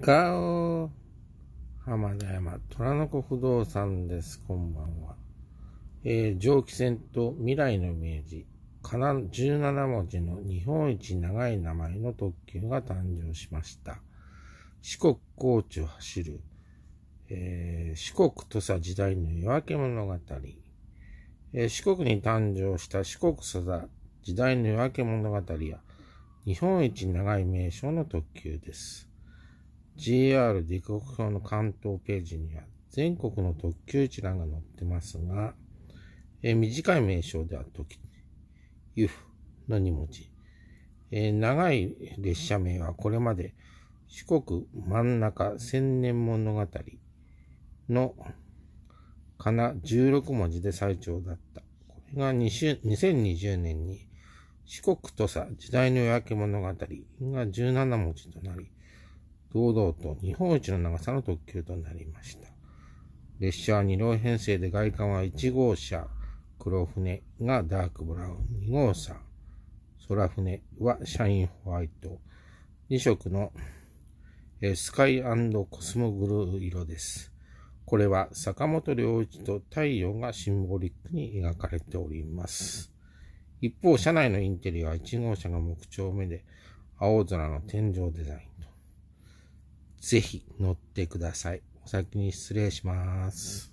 ガオ浜田山、虎の子不動産です。こんばんは。えー、蒸気船と未来の明治、かな17文字の日本一長い名前の特急が誕生しました。四国高知を走る、えー、四国土佐時代の夜明け物語、えー、四国に誕生した四国土佐時代の夜明け物語は、日本一長い名称の特急です。JR 時刻表の関東ページには全国の特急一覧が載ってますが、えー、短い名称では時、湯の2文字、えー、長い列車名はこれまで四国真ん中千年物語のかな16文字で最長だった。これが2020年に四国土佐時代の夜明け物語が17文字となり、堂々と日本一の長さの特急となりました。列車は2両編成で外観は1号車、黒船がダークブラウン、2号車、空船はシャインホワイト、2色のスカイコスモグルー色です。これは坂本良一と太陽がシンボリックに描かれております。一方、車内のインテリアは1号車が木彫目で青空の天井デザイン。ぜひ乗ってください。お先に失礼します。